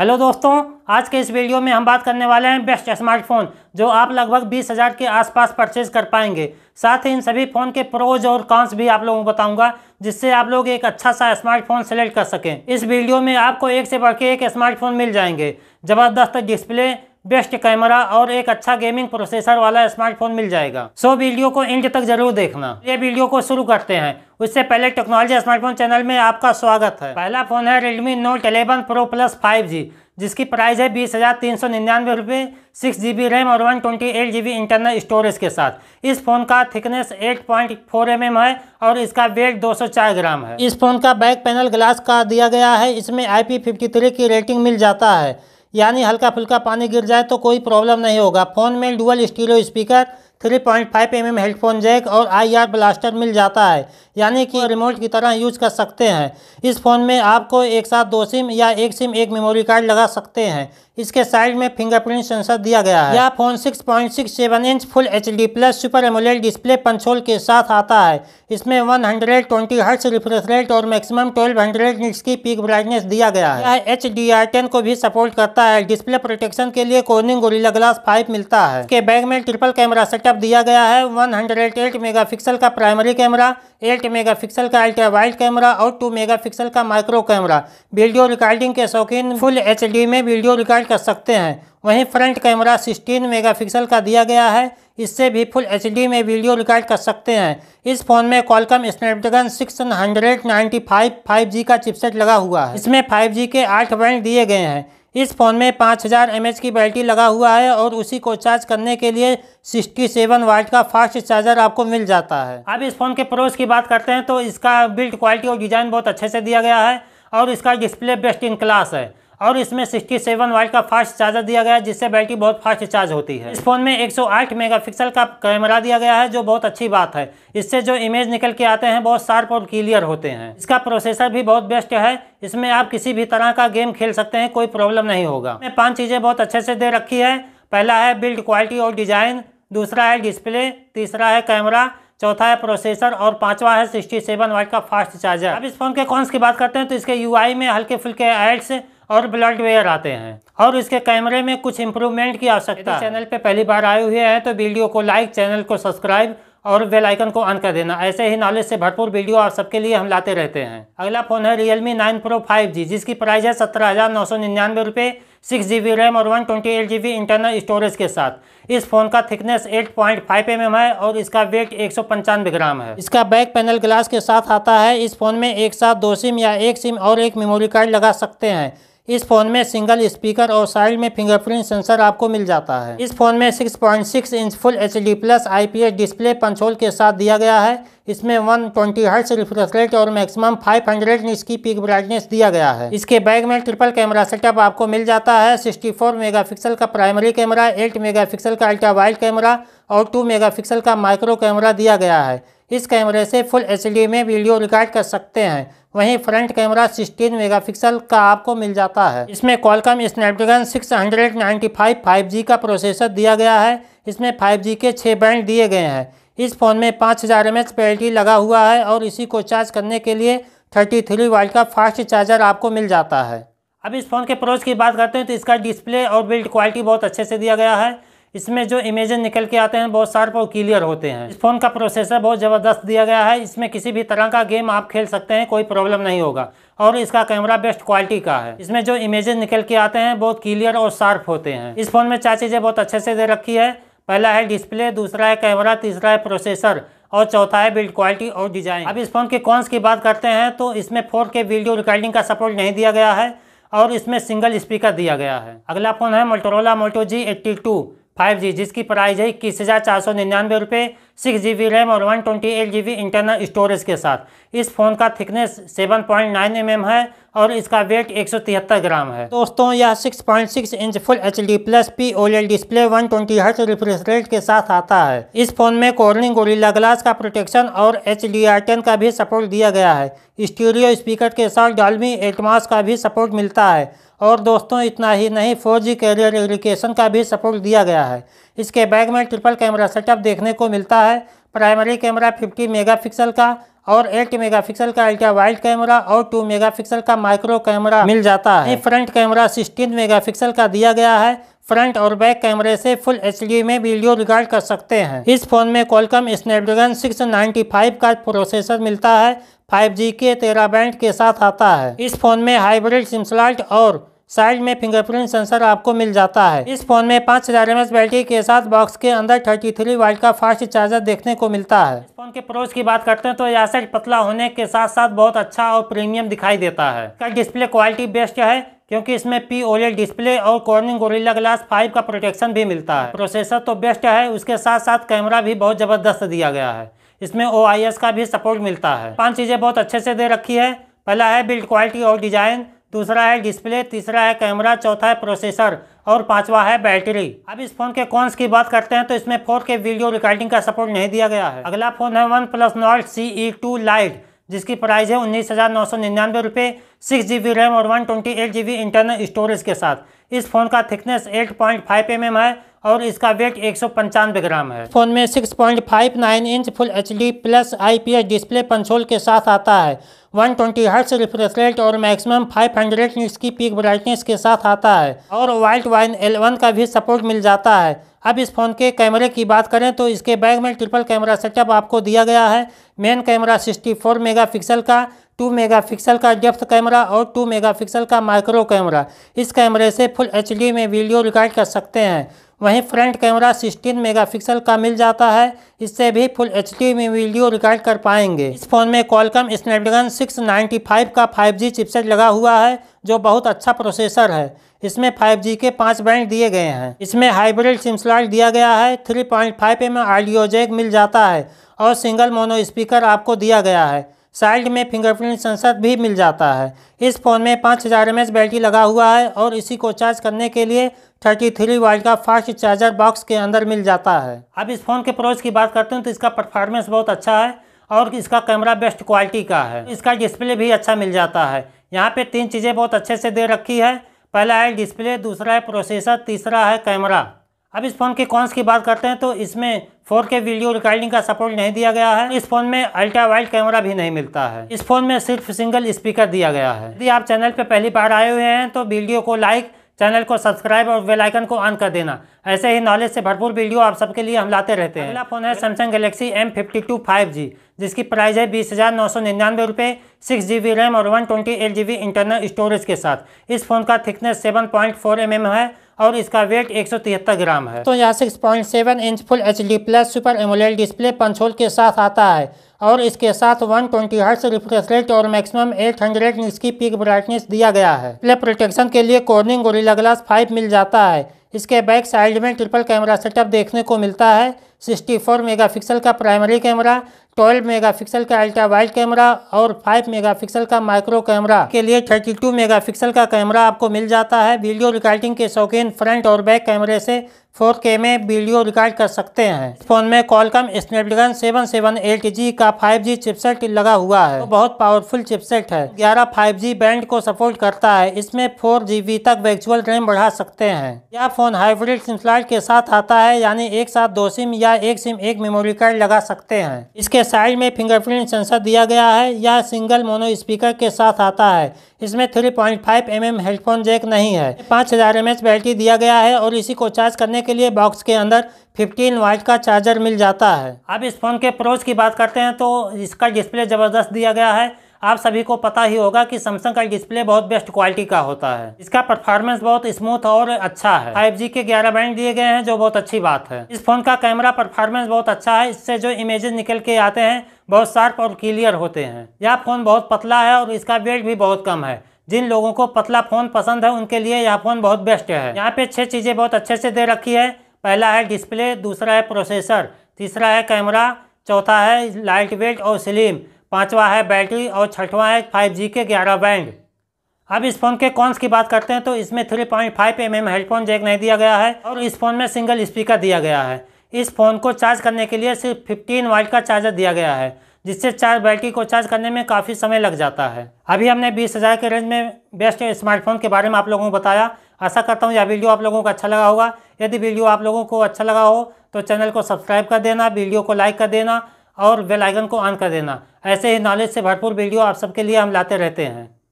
hello दोस्तों आज के इस वीडियो में हम बात करने वाले हैं बेस्ट स्मार्टफोन जो आप लगभग बीस हज़ार के आसपास परचेज कर पाएंगे साथ ही इन सभी फ़ोन के प्रोज और कॉन्स भी आप लोगों को बताऊंगा जिससे आप लोग एक अच्छा सा स्मार्टफोन सेलेक्ट कर सकें इस वीडियो में आपको एक से बढ़ के एक स्मार्टफोन मिल जाएंगे ज़बरदस्त डिस्प्ले बेस्ट कैमरा और एक अच्छा गेमिंग प्रोसेसर वाला स्मार्टफोन मिल जाएगा सो वीडियो को एंड तक जरूर देखना ये वीडियो को शुरू करते हैं उससे पहले टेक्नोलॉजी स्मार्टफोन चैनल में आपका स्वागत है पहला फोन है Redmi Note 11 Pro Plus 5G जिसकी प्राइस है बीस हज़ार तीन सौ निन्यानवे रुपये सिक्स जी बी रैम और one twenty eight G B internal storage के साथ इस फ़ोन का thickness eight point four M M है और इसका वेट दो सौ चार ग्राम है इस फ़ोन का बैक पैनल ग्लास का दिया गया है इसमें आई पी फिफ्टी थ्री की रेटिंग मिल जाता है यानी हल्का फुल्का पानी गिर जाए तो कोई प्रॉब्लम नहीं होगा फ़ोन में dual stereo speaker 3.5 point mm headphone jack और आईआर ब्लास्टर मिल जाता है यानी कि रिमोट की तरह यूज कर सकते हैं इस फ़ोन में आपको एक साथ दो सिम या एक सिम एक मेमोरी कार्ड लगा सकते हैं इसके साइड में फिंगरप्रिंट सेंसर दिया गया है यह phone 6.67 inch full H D plus super AMOLED display punch hole के साथ आता है इसमें 120 hundred twenty hertz refresh rate और मैक्सिमम 1200 हंड्रेड की पीक ब्राइटनेस दिया गया है यह एच डी आर टेन को भी सपोर्ट करता है डिस्प्ले प्रोटेक्शन के लिए कोनिंग गोरिला ग्लास फाइव मिलता है इसके बैग में ट्रिपल कैमरा सेटअप दिया गया है वन हंड्रेड का primary camera eight mega pixel का अल्ट्रा वाइट कैमरा और टू मेगा का माइक्रो कैमरा वीडियो रिकॉर्डिंग के शौकीन फुल एच में वीडियो रिकॉर्ड रिकॉर्ड कर सकते हैं वहीं फ्रंट कैमरा 16 मेगापिक्सल का दिया गया है इससे भी फुल एच में वीडियो रिकॉर्ड कर सकते हैं इस फ़ोन में Qualcomm Snapdragon six hundred ninety का चिपसेट लगा हुआ है इसमें 5G के आठ बैंड दिए गए हैं इस फ़ोन में 5000 हज़ार की बैटरी लगा हुआ है और उसी को चार्ज करने के लिए 67 सेवन वाट का फास्ट चार्जर आपको मिल जाता है अब इस फ़ोन के प्रोस की बात करते हैं तो इसका बिल्ड क्वालिटी और डिज़ाइन बहुत अच्छे से दिया गया है और इसका डिस्प्ले बेस्ट इन क्लास है और इसमें 67 सेवन वाइट का फास्ट चार्जर दिया गया है जिससे बैटरी बहुत फास्ट चार्ज होती है इस फोन में 108 मेगापिक्सल का कैमरा दिया गया है जो बहुत अच्छी बात है इससे जो इमेज निकल के आते हैं बहुत शार्प और क्लियर होते हैं इसका प्रोसेसर भी बहुत बेस्ट है इसमें आप किसी भी तरह का गेम खेल सकते हैं कोई प्रॉब्लम नहीं होगा इसमें पाँच चीज़ें बहुत अच्छे से दे रखी है पहला है बिल्ड क्वालिटी और डिज़ाइन दूसरा है डिस्प्ले तीसरा है कैमरा चौथा है प्रोसेसर और पांचवा है सिक्सटी सेवन वाइट का फास्ट चार्जर अब इस फोन के कॉन्स की बात करते हैं तो इसके यूआई में हल्के फुल्के एड्स और ब्लड वेयर आते हैं और इसके कैमरे में कुछ इम्प्रूवमेंट की आवश्यकता चैनल पे पहली बार आए हुए हैं तो वीडियो को लाइक चैनल को सब्सक्राइब और बेल आइकन को ऑन कर देना ऐसे ही नॉलेज से भरपूर वीडियो आप सबके लिए हम लाते रहते हैं अगला फ़ोन है Realme 9 Pro 5G जिसकी प्राइस है सत्रह हज़ार नौ सौ निन्यानवे रुपये सिक्स जी बी रैम और one twenty eight G B internal storage के साथ इस फ़ोन का thickness eight point five M M है और इसका वेट एक सौ पंचानवे ग्राम है इसका बैक पैनल ग्लास के साथ आता है इस फ़ोन में एक साथ दो सिम या एक सिम और एक मेमोरी कार्ड लगा सकते हैं इस फ़ोन में सिंगल स्पीकर और साइड में फिंगरप्रिंट सेंसर आपको मिल जाता है इस फ़ोन में 6.6 inch full H D plus I display punch hole के साथ दिया गया है इसमें 120 ट्वेंटी हर्ट्स रिफ्रेश रेट और मैक्सिमम 500 हंड्रेड इसकी पीक ब्राइटनेस दिया गया है इसके बैग में ट्रिपल कैमरा सेटअप आपको मिल जाता है 64 मेगापिक्सल का प्राइमरी कैमरा मेगा मेगापिक्सल का अल्ट्रा वाइड कैमरा और मेगा मेगापिक्सल का माइक्रो कैमरा दिया गया है इस कैमरे से फुल एच में वीडियो रिकॉर्ड कर सकते हैं वहीं फ्रंट कैमरा 16 मेगापिक्सल का आपको मिल जाता है इसमें कॉलकम स्नैपड्रैगन 695 5G का प्रोसेसर दिया गया है इसमें 5G के छः बैंड दिए गए हैं इस फ़ोन में पाँच हज़ार एम बैटरी लगा हुआ है और इसी को चार्ज करने के लिए थर्टी थ्री का फास्ट चार्जर आपको मिल जाता है अब इस फ़ोन के प्रोज की बात करते हैं तो इसका डिस्प्ले और बिल्ड क्वालिटी बहुत अच्छे से दिया गया है इसमें जो इमेज निकल के आते हैं बहुत शार्प और क्लियर होते हैं इस फ़ोन का प्रोसेसर बहुत ज़बरदस्त दिया गया है इसमें किसी भी तरह का गेम आप खेल सकते हैं कोई प्रॉब्लम नहीं होगा और इसका कैमरा बेस्ट क्वालिटी का है इसमें जो इमेज निकल के आते हैं बहुत क्लियर और शार्प होते हैं इस फ़ोन में चार चीज़ें बहुत अच्छे से दे रखी है पहला है डिस्प्ले दूसरा है कैमरा तीसरा है प्रोसेसर और चौथा है बिल्ड क्वालिटी और डिज़ाइन अब इस फ़ोन के कॉन्स की बात करते हैं तो इसमें फोर के वीडियो रिकॉर्डिंग का सपोर्ट नहीं दिया गया है और इसमें सिंगल स्पीकर दिया गया है अगला फ़ोन है Motorola Moto G eighty two five G जिसकी प्राइस है इक्कीस हज़ार चार सौ निन्यानवे रुपये सिक्स जी बी रैम और one twenty eight G B internal storage के साथ इस फ़ोन का thickness seven point nine M M है और इसका वेट एक सौ तिहत्तर ग्राम है दोस्तों यह six point six inch full H D plus P L display one twenty hertz refresh rate के साथ आता है इस फ़ोन में कॉर्निंग गोरिल्ला ग्लास का प्रोटेक्शन और एच डी आर टेन का भी सपोर्ट दिया गया है स्टीरियो स्पीकर के साथ डालमी एटमास का भी सपोर्ट मिलता है और दोस्तों इतना ही नहीं फोर जी कैरियर एप्लीकेशन का भी सपोर्ट दिया गया है इसके बैग में ट्रिपल कैमरा सेटअप देखने को मिलता है प्राइमरी कैमरा 50 मेगापिक्सल का और 8 मेगापिक्सल का अल्ट्रा वाइड कैमरा और 2 मेगापिक्सल का माइक्रो कैमरा मिल जाता है फ्रंट कैमरा 16 मेगापिक्सल का दिया गया है फ्रंट और बैक कैमरे से फुल एच में वीडियो रिकॉर्ड कर सकते हैं इस फोन में कोलकम स्नैपड्रैगन 695 का प्रोसेसर मिलता है 5G के तेरा बैंड के साथ आता है इस फोन में हाइब्रिड सिमसलाइट और साइड में फिंगरप्रिंट सेंसर आपको मिल जाता है इस फोन में पाँच हजार एम बैटरी के साथ बॉक्स के अंदर 33 थ्री वाल्ट का फास्ट चार्जर देखने को मिलता है इस फोन के प्रोज की बात करते हैं तो यह सेट पतला होने के साथ साथ बहुत अच्छा और प्रीमियम दिखाई देता है इसका डिस्प्ले क्वालिटी बेस्ट है क्योंकि इसमें पी ओलेड डिस्प्ले और कॉर्निंग गोरिल्ला ग्लास 5 का प्रोटेक्शन भी मिलता है प्रोसेसर तो बेस्ट है उसके साथ साथ कैमरा भी बहुत ज़बरदस्त दिया गया है इसमें ओ का भी सपोर्ट मिलता है पांच चीज़ें बहुत अच्छे से दे रखी है पहला है बिल्ड क्वालिटी और डिज़ाइन दूसरा है डिस्प्ले तीसरा है कैमरा चौथा है प्रोसेसर और पांचवा है बैटरी अब इस फोन के कॉन्स की बात करते हैं तो इसमें फोर के वीडियो रिकॉर्डिंग का सपोर्ट नहीं दिया गया है अगला फोन है OnePlus Nord C E two lite जिसकी प्राइस है उन्नीस हज़ार नौ सौ निन्यानवे रुपये सिक्स जी बी रैम और one twenty eight G B internal storage के साथ इस फ़ोन का थिकनेस 8.5 पॉइंट mm है और इसका वेट एक ग्राम है फ़ोन में 6.59 inch full H D plus I display punch hole के साथ आता है 120 ट्वेंटी हर्ट्स रिफ्रेश रेट और मैक्सिमम 500 हंड्रेड की पीक ब्राइटनेस के साथ आता है और वाइल्ड वाइन एल का भी सपोर्ट मिल जाता है अब इस फ़ोन के कैमरे की बात करें तो इसके बैग में ट्रिपल कैमरा सेटअप आपको दिया गया है मेन कैमरा 64 फोर का मेगा मेगापिक्सल का डेप्थ कैमरा और मेगा मेगापिक्सल का माइक्रो कैमरा इस कैमरे से फुल एच में वीडियो रिकॉर्ड कर सकते हैं वहीं फ्रंट कैमरा 16 मेगापिक्सल का मिल जाता है इससे भी फुल एच में वीडियो रिकॉर्ड कर पाएंगे इस फ़ोन में कॉलकम स्नैपड्रैगन 695 का 5G चिपसेट लगा हुआ है जो बहुत अच्छा प्रोसेसर है इसमें 5G के पाँच बैंड दिए गए हैं इसमें हाइब्रिड सिम दिया गया है 3.5 पॉइंट फाइव एम ऑडियो मिल जाता है और सिंगल मोनो स्पीकर आपको दिया गया है साइड में फिंगरप्रिंट सेंसर भी मिल जाता है इस फ़ोन में पाँच हज़ार एम बैटरी लगा हुआ है और इसी को चार्ज करने के लिए 33 थ्री वाइट का फास्ट चार्जर बॉक्स के अंदर मिल जाता है अब इस फ़ोन के प्रोज की बात करते हैं तो इसका परफॉर्मेंस बहुत अच्छा है और इसका कैमरा बेस्ट क्वालिटी का है इसका डिस्प्ले भी अच्छा मिल जाता है यहाँ पर तीन चीज़ें बहुत अच्छे से दे रखी है पहला है डिस्प्ले दूसरा है प्रोसेसर तीसरा है कैमरा अब इस फ़ोन के कॉन्स की बात करते हैं तो इसमें 4K वीडियो रिकॉर्डिंग का सपोर्ट नहीं दिया गया है इस फ़ोन में अल्ट्रा वाइड कैमरा भी नहीं मिलता है इस फ़ोन में सिर्फ सिंगल स्पीकर दिया गया है यदि आप चैनल पर पहली बार आए हुए हैं तो वीडियो को लाइक चैनल को सब्सक्राइब और बेल आइकन को ऑन कर देना ऐसे ही नॉलेज से भरपूर वीडियो आप सबके लिए हम लाते रहते हैं अगला फोन है Samsung Galaxy M fifty two five G जिसकी प्राइस है बीस हज़ार नौ सौ निन्यानवे रुपये सिक्स जी बी रैम और one twenty eight G B internal storage के साथ इस फ़ोन का thickness seven point four M M है और इसका वेट एक ग्राम है तो यहाँ six point seven inch full H D plus super AMOLED display punch hole के साथ आता है और इसके साथ 120 ट्वेंटी हर्ट रिफ्रेश रेट और मैक्सिमम 800 हंड्रेड की पीक ब्राइटनेस दिया गया है प्ले प्रोटेक्शन के लिए कॉर्निंग गोरिल्ला ग्लास 5 मिल जाता है इसके बैक साइड में ट्रिपल कैमरा सेटअप देखने को मिलता है 64 मेगापिक्सल का प्राइमरी कैमरा 12 मेगापिक्सल का अल्ट्रा वाइड कैमरा और 5 मेगापिक्सल का माइक्रो कैमरा के लिए 32 मेगापिक्सल का कैमरा आपको मिल जाता है वीडियो रिकॉर्डिंग के शौकीन फ्रंट और बैक कैमरे से फोर के में वीडियो रिकॉर्ड कर सकते हैं फ़ोन में Qualcomm Snapdragon seven seven eight G का फाइव जी चिपसेट लगा हुआ है तो बहुत पावरफुल चिपसेट है ग्यारह फाइव जी बैंड को सपोर्ट करता है इसमें फोर जी तक वर्चुअल रैम बढ़ा सकते हैं यह फ़ोन हाइब्रिड सिम स्लॉट के साथ आता है यानी एक साथ दो सिम या एक सिम एक मेमोरी कार्ड लगा सकते हैं इसके साइड में फिंगरप्रिंट सेंसर दिया गया है यह सिंगल मोनो स्पीकर के साथ आता है इसमें three point M headphone jack नहीं है पाँच हज़ार बैटरी दिया गया है और इसी को चार्ज करने के लिए बॉक्स के अंदर 15 वाइट का चार्जर मिल जाता है अब इस फ़ोन के प्रोज की बात करते हैं तो इसका डिस्प्ले ज़बरदस्त दिया गया है आप सभी को पता ही होगा कि सैमसंग का डिस्प्ले बहुत बेस्ट क्वालिटी का होता है इसका परफॉर्मेंस बहुत स्मूथ और अच्छा है 5G के 11 बैंड दिए गए हैं जो बहुत अच्छी बात है इस फोन का कैमरा परफॉर्मेंस बहुत अच्छा है इससे जो इमेजेस निकल के आते हैं बहुत शार्प और क्लियर होते हैं यह फोन बहुत पतला है और इसका वेट भी बहुत कम है जिन लोगों को पतला फ़ोन पसंद है उनके लिए यह फ़ोन बहुत बेस्ट है यहाँ पे छः चीज़ें बहुत अच्छे से दे रखी है पहला है डिस्प्ले दूसरा है प्रोसेसर तीसरा है कैमरा चौथा है लाइट वेट और स्लिम पाँचवा है बैटरी और छठवां है फाइव जी के ग्यारह बैंड अब इस फ़ोन के कॉन्स की बात करते हैं तो इसमें three point five M M headphone jack नहीं दिया गया है और इस फ़ोन में सिंगल स्पीकर दिया गया है इस फ़ोन को चार्ज करने के लिए सिर्फ फिफ्टीन वाइट का चार्जर दिया गया है जिससे चार्ज बैटरी को चार्ज करने में काफ़ी समय लग जाता है अभी हमने बीस हज़ार के रेंज में बेस्ट स्मार्टफोन के बारे में आप लोगों को बताया आशा करता हूँ यह वीडियो आप लोगों को अच्छा लगा होगा यदि वीडियो आप लोगों को अच्छा लगा हो तो चैनल को सब्सक्राइब कर देना वीडियो को लाइक कर देना और बेलाइकन को ऑन कर देना ऐसे ही नॉलेज से भरपूर वीडियो आप सबके लिए हम लाते रहते हैं